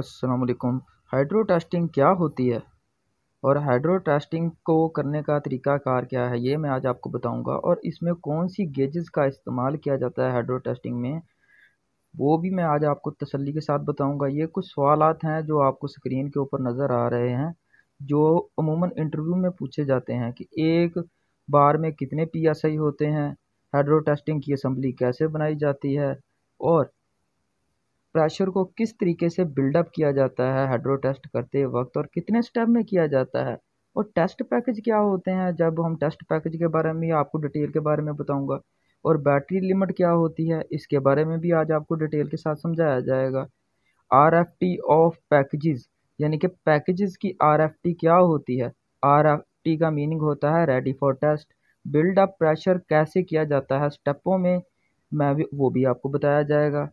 असलकुम hydro testing क्या होती है और हाइड्रो टेस्टिंग को करने का तरीका कार क्या है ये मैं आज आपको बताऊंगा और इसमें कौन सी गेजेस का इस्तेमाल किया जाता है हाइड्रो टेस्टिंग में वो भी मैं आज आपको तसल्ली के साथ बताऊंगा ये कुछ सवाल हैं जो आपको स्क्रीन के ऊपर नज़र आ रहे हैं जो अमूमन इंटरव्यू में पूछे जाते हैं कि एक बार में कितने पी होते हैं हाइड्रो टेस्टिंग की असम्बली कैसे बनाई जाती है और प्रेशर को किस तरीके से बिल्डअप किया जाता है हाइड्रो टेस्ट करते वक्त और कितने स्टेप में किया जाता है और टेस्ट पैकेज क्या होते हैं जब हम टेस्ट पैकेज के बारे में आपको डिटेल के बारे में बताऊंगा और बैटरी लिमिट क्या होती है इसके बारे में भी आज आपको डिटेल के साथ समझाया जाएगा R F T of packages यानी कि पैकेजेस की आर एफ टी क्या होती है आर एफ टी का मीनिंग होता है ready for test build up pressure कैसे किया जाता है स्टेपों में मैं भी वो भी आपको बताया जाएगा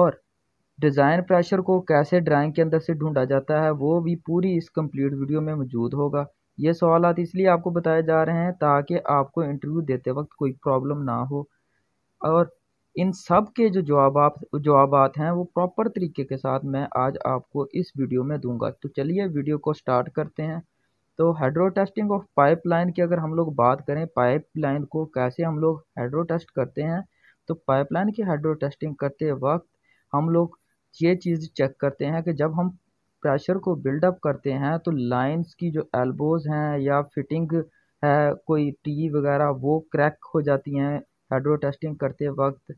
और डिज़ाइन प्रेशर को कैसे ड्राइंग के अंदर से ढूंढा जाता है वो भी पूरी इस कंप्लीट वीडियो में मौजूद होगा ये सवाल इसलिए आपको बताए जा रहे हैं ताकि आपको इंटरव्यू देते वक्त कोई प्रॉब्लम ना हो और इन सब के जो जवाब आप जवाब हैं वो प्रॉपर तरीके के साथ मैं आज आपको इस वीडियो में दूंगा तो चलिए वीडियो को स्टार्ट करते हैं तो hydro testing of pipeline की अगर हम लोग बात करें पाइप लाइन को कैसे हम लोग हाइड्रो टेस्ट करते हैं तो पाइप लाइन की हाइड्रो टेस्टिंग करते वक्त हम लोग ये चीज़ चेक करते हैं कि जब हम प्रेशर को बिल्डअप करते हैं तो लाइंस की जो एल्बोज़ हैं या फिटिंग है कोई टी वगैरह वो क्रैक हो जाती हैं हाइड्रो टेस्टिंग करते वक्त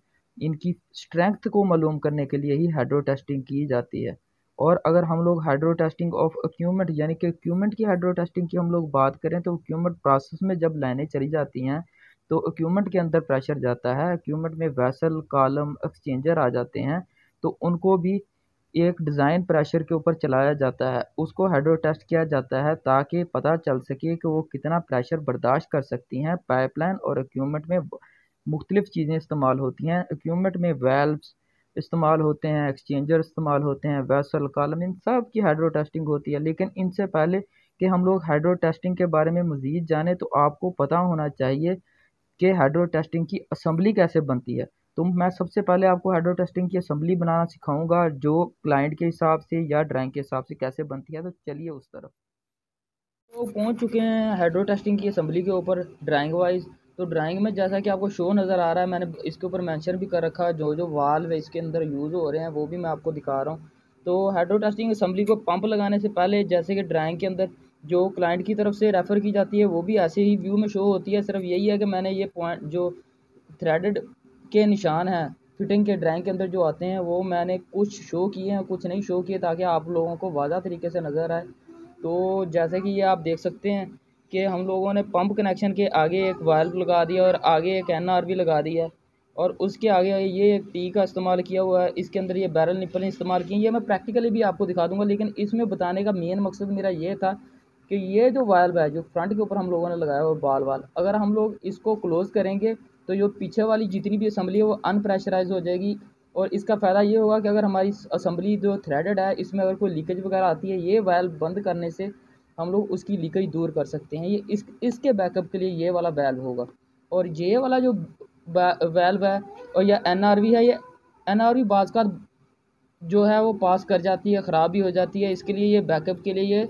इनकी स्ट्रेंथ को मालूम करने के लिए ही हाइड्रो टेस्टिंग की जाती है और अगर हम लोग हाइड्रो टेस्टिंग ऑफ इक्यूमेंट यानी कि इक्यूमेंट की हाइड्रो टेस्टिंग की हम लोग बात करें तो इक्यूमेंट प्रोसेस में जब लाइनें चली जाती हैं तो एक्यूमेंट के अंदर प्रेशर जाता है इक्यूमेंट में वैसल कॉलम एक्सचेंजर आ जाते हैं तो उनको भी एक डिज़ाइन प्रेशर के ऊपर चलाया जाता है उसको हाइड्रो टेस्ट किया जाता है ताकि पता चल सके कि वो कितना प्रेशर बर्दाश्त कर सकती हैं पाइपलाइन और इक्वमेंट में मुख्तलिफ़ चीज़ें इस्तेमाल होती हैं इक्वमेंट में वेल्व्स इस्तेमाल होते हैं एक्सचेंजर इस्तेमाल होते हैं वैसल कॉलम इन सब की हाइड्रो टेस्टिंग होती है लेकिन इनसे पहले कि हम लोग हाइड्रो टेस्टिंग के बारे में मज़ीद जानें तो आपको पता होना चाहिए कि हाइड्रो टेस्टिंग की असम्बली कैसे बनती है तो मैं सबसे पहले आपको हाइड्रो टेस्टिंग की असम्बली बनाना सिखाऊंगा जो क्लाइंट के हिसाब से या ड्राइंग के हिसाब से कैसे बनती है तो चलिए उस तरफ तो पहुंच चुके हैं हाइड्रो टेस्टिंग की असम्बली के ऊपर ड्राइंग वाइज तो ड्राइंग में जैसा कि आपको शो नज़र आ रहा है मैंने इसके ऊपर मैंशन भी कर रखा जो जो वाल है इसके अंदर यूज़ हो रहे हैं वो भी मैं आपको दिखा रहा हूँ तो हाइड्रो टेस्टिंग असम्बली को पंप लगाने से पहले जैसे कि ड्राइंग के अंदर जो क्लाइंट की तरफ से रेफ़र की जाती है वो भी ऐसे ही व्यू में शो होती है सिर्फ यही है कि मैंने ये पॉइंट जो थ्रेडेड के निशान हैं फिटिंग के ड्राइंग के अंदर जो आते हैं वो मैंने कुछ शो किए हैं कुछ नहीं शो किए ताकि आप लोगों को वादा तरीके से नज़र आए तो जैसे कि ये आप देख सकते हैं कि हम लोगों ने पंप कनेक्शन के आगे एक वाल्व लगा दिया और आगे एक एन आर लगा दिया और उसके आगे ये एक टी का इस्तेमाल किया हुआ है इसके अंदर ये बैरल निपल इस्तेमाल किए ये मैं प्रैक्टिकली भी आपको दिखा दूँगा लेकिन इसमें बताने का मेन मकसद मेरा ये था कि ये जो वाल्व है जो फ्रंट के ऊपर हम लोगों ने लगाया हुआ बाल वाल अगर हम लोग इसको क्लोज़ करेंगे तो जो पीछे वाली जितनी भी असम्बली है वो अनप्रेशराइज हो जाएगी और इसका फ़ायदा ये होगा कि अगर हमारी असम्बली जो थ्रेडेड है इसमें अगर कोई लीकेज वगैरह आती है ये वैल्व बंद करने से हम लोग उसकी लीकेज दूर कर सकते हैं ये इस इसके बैकअप के लिए ये वाला वैल्व होगा और ये वाला जो वैल्व है और यह एन है ये एन आर वी बाज़ जो है वो पास कर जाती है ख़राब भी हो जाती है इसके लिए ये बैकअप के लिए ये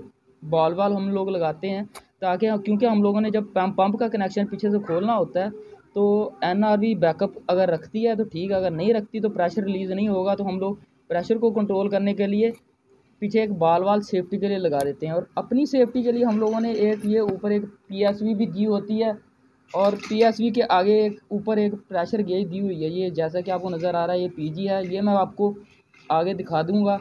बॉल वाल हम लोग लगाते हैं ताकि क्योंकि हम लोगों ने जब पंप का कनेक्शन पीछे से खोलना होता है तो एन आर वी बैकअप अगर रखती है तो ठीक है अगर नहीं रखती तो प्रेशर रिलीज़ नहीं होगा तो हम लोग प्रेशर को कंट्रोल करने के लिए पीछे एक बाल वाल सेफ्टी के लिए लगा देते हैं और अपनी सेफ्टी के लिए हम लोगों ने एक ये ऊपर एक पी एस वी भी दी होती है और पी एस वी के आगे एक ऊपर एक प्रेशर गेज दी हुई है ये जैसा कि आपको नज़र आ रहा है ये पी जी है ये मैं आपको आगे दिखा दूँगा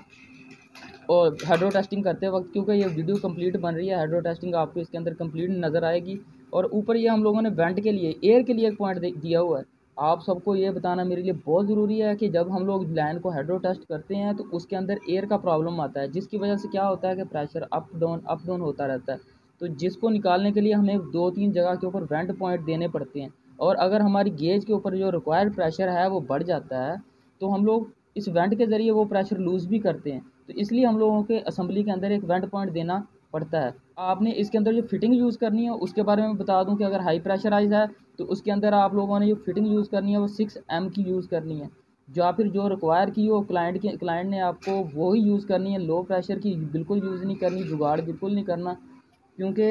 और हाइड्रो टेस्टिंग करते वक्त क्योंकि ये वीडियो कंप्लीट बन रही है हाइड्रो टेस्टिंग आपको इसके अंदर कंप्लीट नज़र आएगी और ऊपर ये हम लोगों ने वेंट के लिए एयर के लिए एक पॉइंट दिया हुआ है आप सबको ये बताना मेरे लिए बहुत ज़रूरी है कि जब हम लोग लाइन को हाइड्रो टेस्ट करते हैं तो उसके अंदर एयर का प्रॉब्लम आता है जिसकी वजह से क्या होता है कि pressure up down up down होता रहता है तो जिसको निकालने के लिए हमें दो तीन जगह के ऊपर वेंट पॉइंट देने पड़ते हैं और अगर हमारी गेज के ऊपर जो रिक्वायर्ड प्रेशर है वो बढ़ जाता है तो हम लोग इस वेंट के ज़रिए वो प्रेशर लूज़ भी करते हैं तो इसलिए हम लोगों के असम्बली के अंदर एक वेंट पॉइंट देना पड़ता है आपने इसके अंदर जो फिटिंग यूज़ करनी है उसके बारे में बता दूं कि अगर हाई प्रेशराइज है तो उसके अंदर आप लोगों ने जो फिटिंग यूज़ करनी है वो सिक्स एम की यूज़ करनी है या फिर जो रिक्वायर की हो क्लाइंट के क्लाइंट ने आपको वही यूज़ करनी है लो प्रेशर की बिल्कुल यूज़ नहीं करनी जुगाड़ बिल्कुल नहीं करना क्योंकि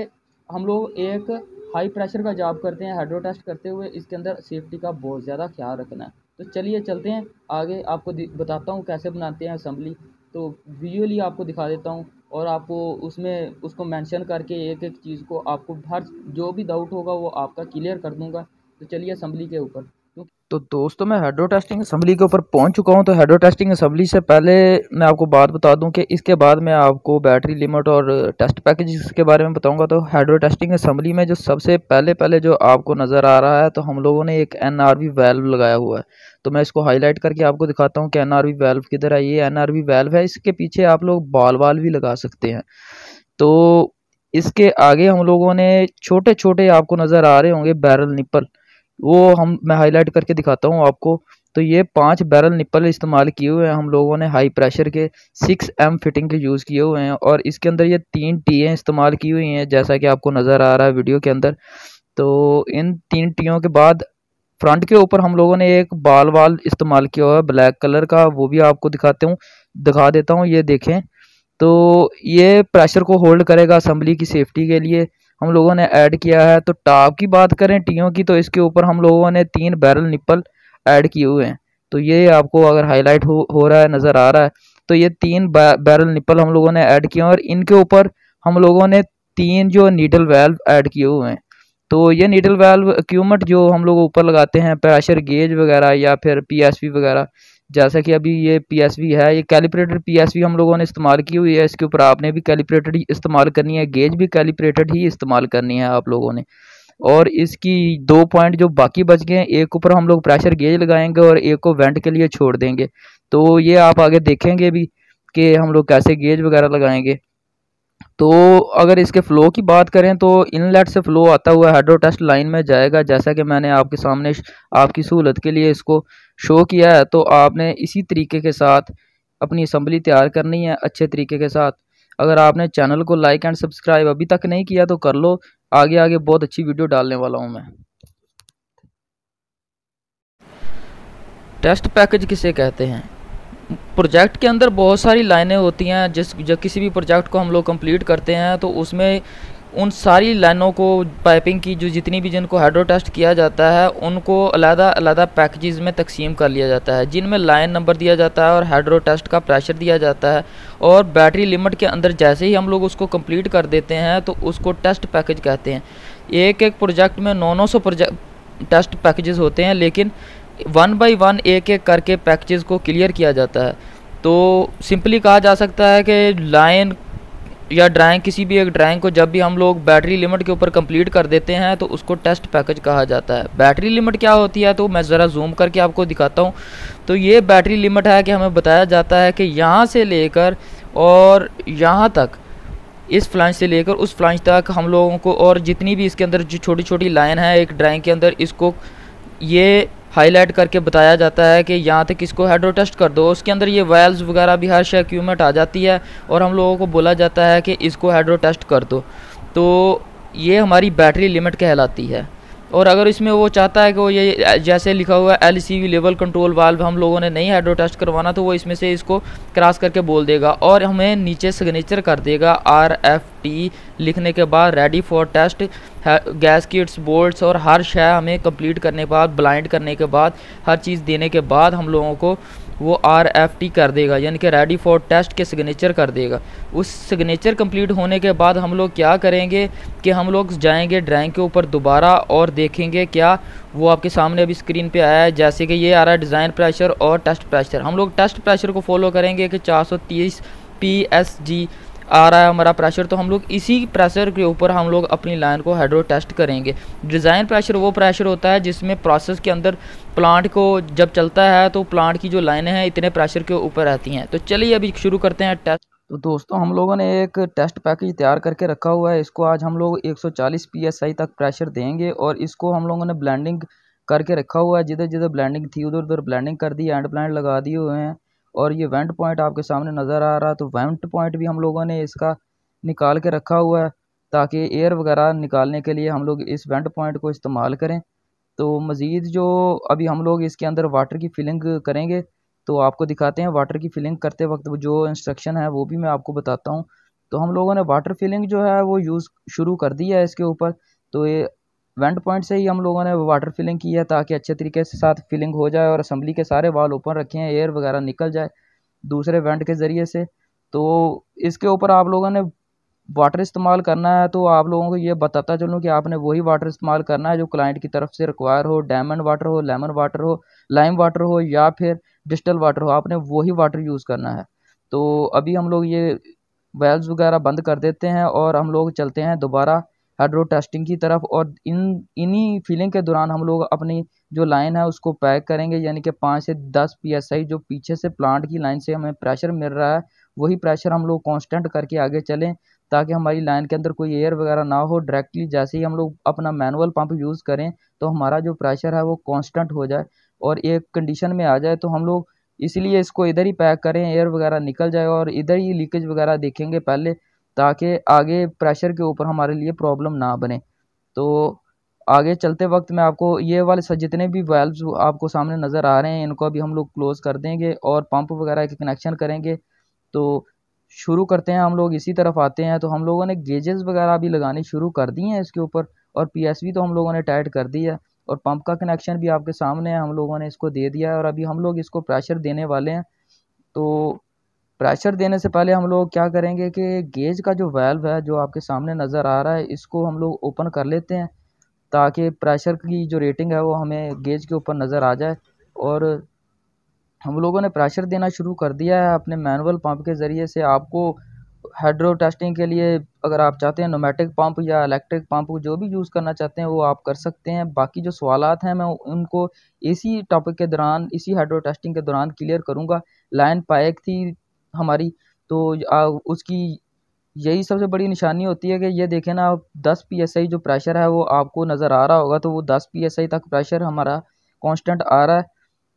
हम लोग एक हाई प्रेशर का जॉब करते हैं हाइड्रो टेस्ट करते हुए इसके अंदर सेफ्टी का बहुत ज़्यादा ख्याल रखना है तो चलिए चलते हैं आगे आपको बताता हूँ कैसे बनाते हैं असम्बली तो विजुअली आपको दिखा देता हूँ और आपको उसमें उसको मेंशन करके एक एक चीज़ को आपको हर जो भी डाउट होगा वो आपका क्लियर कर दूँगा तो चलिए असम्बली के ऊपर तो दोस्तों मैं हेड्रो टेस्टिंग असम्बली के ऊपर पहुंच चुका हूं तो हेडो टेस्टिंग असम्बली से पहले मैं आपको बात बता दूं कि इसके बाद मैं आपको बैटरी लिमिट और टेस्ट पैकेज के बारे में बताऊंगा तो हेडो टेस्टिंग असम्बली में जो सबसे पहले पहले जो आपको नज़र आ रहा है तो हम लोगों ने एक एन आर वेल्व लगाया हुआ है तो मैं इसको हाईलाइट करके आपको दिखाता हूँ कि एन आर वेल्व किधर है ये एन आर वेल्व है इसके पीछे आप लोग बाल बाल भी लगा सकते हैं तो इसके आगे हम लोगों ने छोटे छोटे आपको नज़र आ रहे होंगे बैरल निपल वो हम मैं हाईलाइट करके दिखाता हूँ आपको तो ये पांच बैरल निपल इस्तेमाल किए हुए हैं हम लोगों ने हाई प्रेशर के सिक्स एम फिटिंग के यूज़ किए हुए हैं और इसके अंदर ये तीन टीएँ इस्तेमाल की हुई हैं जैसा कि आपको नज़र आ रहा है वीडियो के अंदर तो इन तीन टीयों के बाद फ्रंट के ऊपर हम लोगों ने एक बाल वाल इस्तेमाल किया हुआ है ब्लैक कलर का वो भी आपको दिखाते हूँ दिखा देता हूँ ये देखें तो ये प्रेशर को होल्ड करेगा असम्बली की सेफ्टी के लिए हम लोगों ने ऐड किया है तो टाप की बात करें टीओ की तो इसके ऊपर हम लोगों ने तीन बैरल निप्पल ऐड किए हुए हैं तो ये आपको अगर हाईलाइट हो हो रहा है नज़र आ रहा है तो ये तीन बैरल निप्पल हम लोगों ने ऐड किए हैं और इनके ऊपर हम लोगों ने तीन जो नीडल वेल्व ऐड किए हुए हैं तो ये नीडल वेल्व क्यूमट जो हम लोग ऊपर लगाते हैं प्रेशर गेज वगैरह या फिर पी वगैरह जैसा कि अभी ये पी है ये कैलिब्रेटेड पी हम लोगों ने इस्तेमाल की हुई है इसके ऊपर आपने भी कैलिब्रेटेड ही इस्तेमाल करनी है गेज भी कैलिब्रेटेड ही इस्तेमाल करनी है आप लोगों ने और इसकी दो पॉइंट जो बाकी बच गए हैं एक ऊपर हम लोग प्रेशर गेज लगाएंगे और एक को वेंट के लिए छोड़ देंगे तो ये आप आगे देखेंगे भी कि हम लोग कैसे गेज वगैरह लगाएंगे तो अगर इसके फ़्लो की बात करें तो इनलेट से फ़्लो आता हुआ हाइड्रो टेस्ट लाइन में जाएगा जैसा कि मैंने आपके सामने आपकी सहूलत के लिए इसको शो किया है तो आपने इसी तरीके के साथ अपनी असम्बली तैयार करनी है अच्छे तरीके के साथ अगर आपने चैनल को लाइक एंड सब्सक्राइब अभी तक नहीं किया तो कर लो आगे आगे बहुत अच्छी वीडियो डालने वाला हूँ मैं टेस्ट पैकेज किसे कहते हैं प्रोजेक्ट के अंदर बहुत सारी लाइनें होती हैं जिस जब किसी भी प्रोजेक्ट को हम लोग कंप्लीट करते हैं तो उसमें उन सारी लाइनों को पाइपिंग की जो जितनी भी जिनको हाइड्रो टेस्ट किया जाता है उनको अलहदा अलहदा पैकेजेस में तकसीम कर लिया जाता है जिनमें लाइन नंबर दिया जाता है और हाइड्रो टेस्ट का प्रेशर दिया जाता है और बैटरी लिमिट के अंदर जैसे ही हम लोग उसको कंप्लीट कर देते हैं तो उसको टेस्ट पैकेज कहते हैं एक एक प्रोजेक्ट में नौ नौ सौ टेस्ट पैकेजेस होते हैं लेकिन वन बाई वन एक एक करके पैकेजेस को क्लियर किया जाता है तो सिंपली कहा जा सकता है कि लाइन या ड्राइंग किसी भी एक ड्राइंग को जब भी हम लोग बैटरी लिमिट के ऊपर कंप्लीट कर देते हैं तो उसको टेस्ट पैकेज कहा जाता है बैटरी लिमिट क्या होती है तो मैं ज़रा जूम करके आपको दिखाता हूँ तो ये बैटरी लिमिट है कि हमें बताया जाता है कि यहाँ से लेकर और यहाँ तक इस फ्लांच से लेकर उस फ्लांच तक हम लोगों को और जितनी भी इसके अंदर जो छोटी छोटी लाइन है एक ड्राइंग के अंदर इसको ये हाईलाइट करके बताया जाता है कि यहाँ तक इसको हाइड्रो टेस्ट कर दो उसके अंदर ये वायल्स वगैरह भी हर शेयर क्यूमेट आ जाती है और हम लोगों को बोला जाता है कि इसको हाइड्रो टेस्ट कर दो तो ये हमारी बैटरी लिमिट कहलाती है और अगर इसमें वो चाहता है कि वो ये जैसे लिखा हुआ है L C V level control valve हम लोगों ने नहीं हाइड्रो टेस्ट करवाना तो वो इसमें से इसको क्रॉस करके बोल देगा और हमें नीचे सिग्नेचर कर देगा आर एफ टी लिखने के बाद ready for test gaskets bolt और हर शय हमें कंप्लीट करने के बाद ब्लाइंड करने के बाद हर चीज़ देने के बाद हम लोगों को वो आर एफ टी कर देगा यानी कि रेडी फॉर टेस्ट के सिग्नेचर कर देगा उस सिग्नेचर कंप्लीट होने के बाद हम लोग क्या करेंगे कि हम लोग जाएंगे ड्राइंग के ऊपर दोबारा और देखेंगे क्या वो आपके सामने अभी स्क्रीन पे आया है जैसे कि ये आ रहा है डिज़ाइन प्रेशर और टेस्ट प्रेशर हम लोग टेस्ट प्रेशर को फॉलो करेंगे कि तीस पी एस जी आ रहा है हमारा प्रेशर तो हम लोग इसी प्रेशर के ऊपर हम लोग अपनी लाइन को हाइड्रो टेस्ट करेंगे डिज़ाइन प्रेशर वो प्रेशर होता है जिसमें प्रोसेस के अंदर प्लांट को जब चलता है तो प्लांट की जो लाइनें हैं इतने प्रेशर के ऊपर रहती हैं तो चलिए अभी शुरू करते हैं टेस्ट तो दोस्तों हम लोगों ने एक टेस्ट पैकेज तैयार करके रखा हुआ है इसको आज हम लोग 140 सौ तक प्रेशर देंगे और इसको हम लोगों ने ब्लेंडिंग करके रखा हुआ है जिधर जिधर ब्लेंडिंग थी उधर उधर ब्लेंडिंग कर दी एंड प्लांट लगा दिए हुए हैं और ये वेंट पॉइंट आपके सामने नज़र आ रहा है तो वेंट पॉइंट भी हम लोगों ने इसका निकाल के रखा हुआ है ताकि एयर वगैरह निकालने के लिए हम लोग इस वेंट पॉइंट को इस्तेमाल करें तो मज़ीद जो अभी हम लोग इसके अंदर वाटर की फिलिंग करेंगे तो आपको दिखाते हैं वाटर की फिलिंग करते वक्त जो इंस्ट्रक्शन है वो भी मैं आपको बताता हूँ तो हम लोगों ने वाटर फिलिंग जो है वो यूज़ शुरू कर दिया है इसके ऊपर तो ये वेंट पॉइंट से ही हम लोगों ने वाटर फिलिंग की है ताकि अच्छे तरीके से साथ फिलिंग हो जाए और असम्बली के सारे वाल ओपन रखे हैं एयर वगैरह निकल जाए दूसरे वेंट के ज़रिए से तो इसके ऊपर आप लोगों ने वाटर इस्तेमाल करना है तो आप लोगों को ये बताता चलूँ कि आपने वही वाटर इस्तेमाल करना है जो क्लाइंट की तरफ से रिक्वायर हो डायमंड वाटर हो लेमन वाटर हो लाइम वाटर हो या फिर डिजिटल वाटर हो आपने वही वाटर यूज़ करना है तो अभी हम लोग ये वेल्स वगैरह बंद कर देते हैं और हम लोग चलते हैं दोबारा हाइड्रो टेस्टिंग की तरफ और इन इन्हीं फिलिंग के दौरान हम लोग अपनी जो लाइन है उसको पैक करेंगे यानी कि पाँच से दस पी एस आई जो पीछे से प्लांट की लाइन से हमें प्रेशर मिल रहा है वही प्रेशर हम लोग कांस्टेंट करके आगे चलें ताकि हमारी लाइन के अंदर कोई एयर वगैरह ना हो डायरेक्टली जैसे ही हम लोग अपना मैनुअल पंप यूज़ करें तो हमारा जो प्रेशर है वो कांस्टेंट हो जाए और एक कंडीशन में आ जाए तो हम लोग इसलिए इसको इधर ही पैक करें एयर वगैरह निकल जाए और इधर ही लीकेज वगैरह देखेंगे पहले ताकि आगे प्रेशर के ऊपर हमारे लिए प्रॉब्लम ना बने तो आगे चलते वक्त मैं आपको ये वाले जितने भी वाल्व्स आपको सामने नज़र आ रहे हैं इनको अभी हम लोग क्लोज़ कर देंगे और पंप वगैरह के कनेक्शन करेंगे तो शुरू करते हैं हम लोग इसी तरफ आते हैं तो हम लोगों ने गेजेस वगैरह भी लगानी शुरू कर दी हैं इसके ऊपर और पीएसवी तो हम लोगों ने टाइट कर दी है और पंप का कनेक्शन भी आपके सामने है हम लोगों ने इसको दे दिया है और अभी हम लोग इसको प्रेशर देने वाले हैं तो प्रेशर देने से पहले हम लोग क्या करेंगे कि गेज का जो वेल्व है जो आपके सामने नज़र आ रहा है इसको हम लोग ओपन कर लेते हैं ताकि प्रेशर की जो रेटिंग है वो हमें गेज के ऊपर नज़र आ जाए और हम लोगों ने प्रेशर देना शुरू कर दिया है अपने मैनुअल पंप के ज़रिए से आपको हाइड्रो टेस्टिंग के लिए अगर आप चाहते हैं नोमेटिक पंप या इलेक्ट्रिक पंप जो भी यूज़ करना चाहते हैं वो आप कर सकते हैं बाकी जो सवाल हैं मैं उनको इसी टॉपिक के दौरान इसी हाइड्रो टेस्टिंग के दौरान क्लियर करूँगा लाइन पाइक थी हमारी तो उसकी यही सबसे बड़ी निशानी होती है कि ये देखें ना आप दस पी एस आई जो प्रेशर है वो आपको नज़र आ रहा होगा तो वो दस पी एस आई तक प्रेशर हमारा कांस्टेंट आ रहा है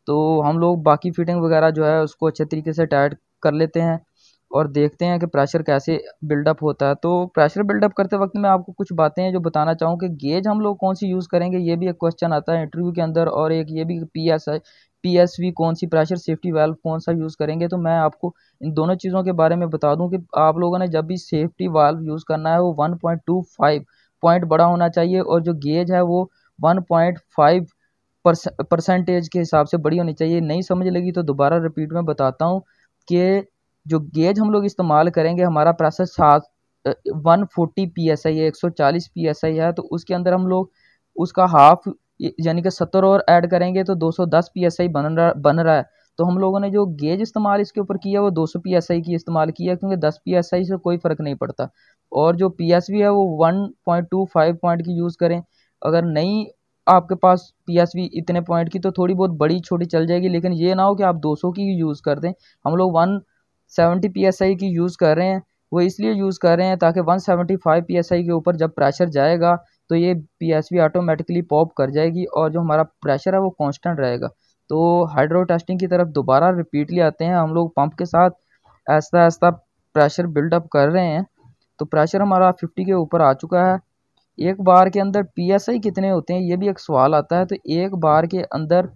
तो हम लोग बाकी फिटिंग वगैरह जो है उसको अच्छे तरीके से टाइट कर लेते हैं और देखते हैं कि प्रेशर कैसे बिल्डअप होता है तो प्रेशर बिल्डअप करते वक्त मैं आपको कुछ बातें हैं जो बताना चाहूँ कि गेज हम लोग कौन सी यूज़ करेंगे ये भी एक क्वेश्चन आता है इंटरव्यू के अंदर और एक ये भी पी एस आई पी कौन सी प्रेशर सेफ्टी वाल्व कौन सा यूज़ करेंगे तो मैं आपको इन दोनों चीज़ों के बारे में बता दूं कि आप लोगों ने जब भी सेफ्टी वाल्व यूज़ करना है वो 1.25 पॉइंट बड़ा होना चाहिए और जो गेज है वो 1.5 परसेंटेज के हिसाब से बड़ी होनी चाहिए नहीं समझ लगी तो दोबारा रिपीट में बताता हूँ कि जो गेज हम लोग इस्तेमाल करेंगे हमारा प्रेशर सात one forty P S I है एक सौ चालीस पी एस आई है तो उसके अंदर हम लोग उसका हाफ यानी कि सत्तर और ऐड करेंगे तो 210 आई बन रहा बन रहा है तो हम लोगों ने जो गेज इस्तेमाल इसके ऊपर किया वो 200 आई की इस्तेमाल किया क्योंकि 10 आई से कोई फ़र्क नहीं पड़ता और जो वी है वो 1.25 पॉइंट की यूज़ करें अगर नहीं आपके पास वी इतने पॉइंट की तो थोड़ी बहुत बड़ी छोटी चल जाएगी लेकिन ये ना हो कि आप सौ की यूज़ कर दें हम लोग एस आई की यूज़ कर रहे हैं वो इसलिए यूज़ कर रहे हैं ताकि 175 psi के ऊपर जब प्रेशर जाएगा तो ये पी ऑटोमेटिकली पॉप कर जाएगी और जो हमारा प्रेशर है वो कांस्टेंट रहेगा तो हाइड्रो टेस्टिंग की तरफ दोबारा रिपीटली आते हैं हम लोग पंप के साथ ऐसा ऐसा प्रेशर बिल्डअप कर रहे हैं तो प्रेशर हमारा फिफ्टी के ऊपर आ चुका है एक बार के अंदर पी कितने होते हैं ये भी एक सवाल आता है तो एक बार के अंदर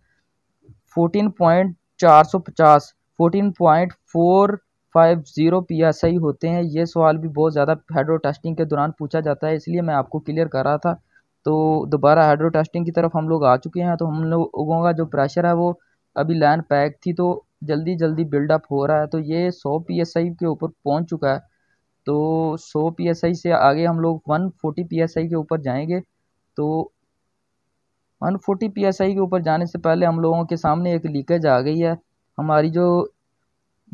फोर्टीन पॉइंट चार सौ पचास fourteen point four five zero P S I होते हैं ये सवाल भी बहुत ज़्यादा हाइड्रो टेस्टिंग के दौरान पूछा जाता है इसलिए मैं आपको क्लियर कर रहा था तो दोबारा हाइड्रो टेस्टिंग की तरफ हम लोग आ चुके हैं तो हम लोगों का जो प्रेशर है वो अभी लाइन पैक थी तो जल्दी जल्दी बिल्डअप हो रहा है तो ये सौ पी एस आई के ऊपर पहुँच चुका है तो सौ पी एस आई से आगे हम लोग one forty P S I के ऊपर जाएंगे तो one forty P S I के ऊपर जाने से पहले हम लोगों के सामने एक लीकेज आ गई है हमारी जो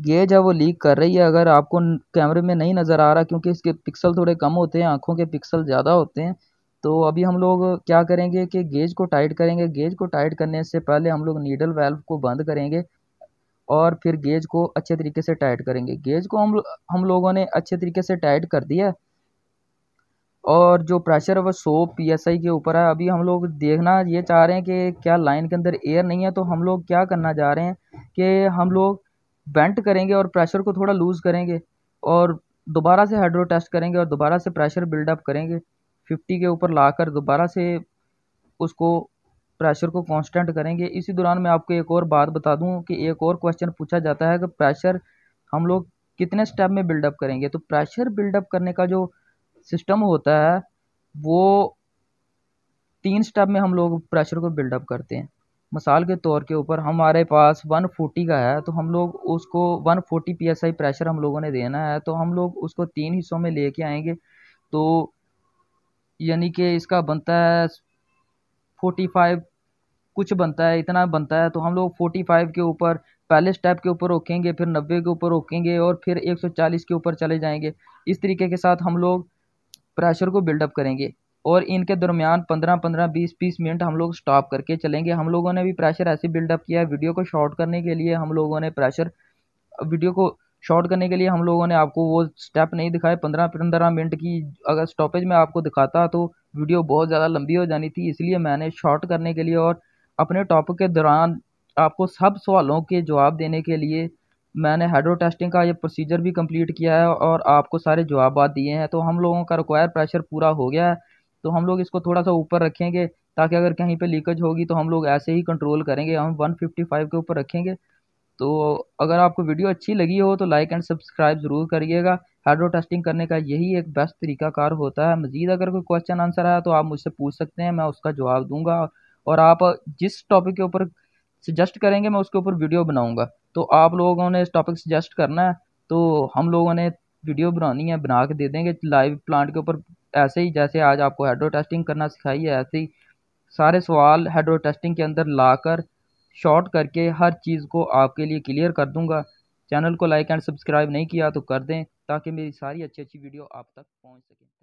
गेज है वो लीक कर रही है अगर आपको कैमरे में नहीं नज़र आ रहा क्योंकि इसके पिक्सल थोड़े कम होते हैं आँखों के पिक्सल ज़्यादा होते हैं तो अभी हम लोग क्या करेंगे कि गेज को टाइट करेंगे गेज को टाइट करने से पहले हम लोग नीडल वेल्व को बंद करेंगे और फिर गेज को अच्छे तरीके से टाइट करेंगे गेज को हम हम लोगों ने अच्छे तरीके से टाइट कर दिया और जो प्रेशर है वह सो पी एस आई के ऊपर है अभी हम लोग देखना ये चाह रहे हैं कि क्या लाइन के अंदर एयर नहीं है तो हम लोग क्या करना चाह रहे हैं कि हम लोग बेंट करेंगे और प्रेशर को थोड़ा लूज़ करेंगे और दोबारा से हाइड्रो टेस्ट करेंगे और दोबारा से प्रेशर बिल्डअप करेंगे फिफ्टी के ऊपर ला कर दोबारा से उसको प्रेशर को कांस्टेंट करेंगे इसी दौरान मैं आपको एक और बात बता दूं कि एक और क्वेश्चन पूछा जाता है कि प्रेशर हम लोग कितने स्टेप में बिल्डअप करेंगे तो प्रेशर बिल्डअप करने का जो सिस्टम होता है वो तीन स्टेप में हम लोग प्रेशर को बिल्डअप करते हैं मिसाल के तौर के ऊपर हमारे पास 140 का है तो हम लोग उसको 140 psi प्रेशर हम लोगों ने देना है तो हम लोग उसको तीन हिस्सों में लेके आएंगे तो यानी कि इसका बनता है 45 कुछ बनता है इतना बनता है तो हम लोग 45 के ऊपर पहले स्टेप के ऊपर रोकेंगे फिर 90 के ऊपर रोकेंगे और फिर 140 के ऊपर चले जाएंगे इस तरीके के साथ हम लोग प्रेशर को बिल्डअप करेंगे और इनके दरमियान पंद्रह पंद्रह बीस बीस मिनट हम लोग स्टॉप करके चलेंगे हम लोगों ने भी प्रेशर ऐसे बिल्डअप किया है वीडियो को शॉर्ट करने के लिए हम लोगों ने प्रेशर वीडियो को शॉर्ट करने के लिए हम लोगों ने आपको वो स्टेप नहीं दिखाए पंद्रह पंद्रह मिनट की अगर स्टॉपेज में आपको दिखाता तो वीडियो बहुत ज़्यादा लंबी हो जानी थी इसलिए मैंने शॉर्ट करने के लिए और अपने टॉपिक के दौरान आपको सब सवालों के जवाब देने के लिए मैंने हाइड्रो टेस्टिंग का ये प्रोसीजर भी कंप्लीट किया है और आपको सारे जवाब दिए हैं तो हम लोगों का रिक्वायर प्रेशर पूरा हो गया है तो हम लोग इसको थोड़ा सा ऊपर रखेंगे ताकि अगर कहीं पे लीकेज होगी तो हम लोग ऐसे ही कंट्रोल करेंगे हम 155 के ऊपर रखेंगे तो अगर आपको वीडियो अच्छी लगी हो तो लाइक एंड सब्सक्राइब ज़रूर करिएगा हाइड्रो टेस्टिंग करने का यही एक बेस्ट तरीकाकार होता है मज़ीद अगर कोई क्वेश्चन आंसर आया तो आप मुझसे पूछ सकते हैं मैं उसका जवाब दूंगा और आप जिस टॉपिक के ऊपर सजेस्ट करेंगे मैं उसके ऊपर वीडियो बनाऊंगा तो आप लोगों ने इस टॉपिक सजेस्ट करना है तो हम लोगों ने वीडियो बनानी है बना के दे देंगे लाइव प्लांट के ऊपर ऐसे ही जैसे आज आपको हेडरो टेस्टिंग करना सिखाई है ऐसे ही सारे सवाल हेडरो टेस्टिंग के अंदर लाकर शॉर्ट करके हर चीज़ को आपके लिए क्लियर कर दूंगा चैनल को लाइक एंड सब्सक्राइब नहीं किया तो कर दें ताकि मेरी सारी अच्छी अच्छी वीडियो आप तक पहुंच सके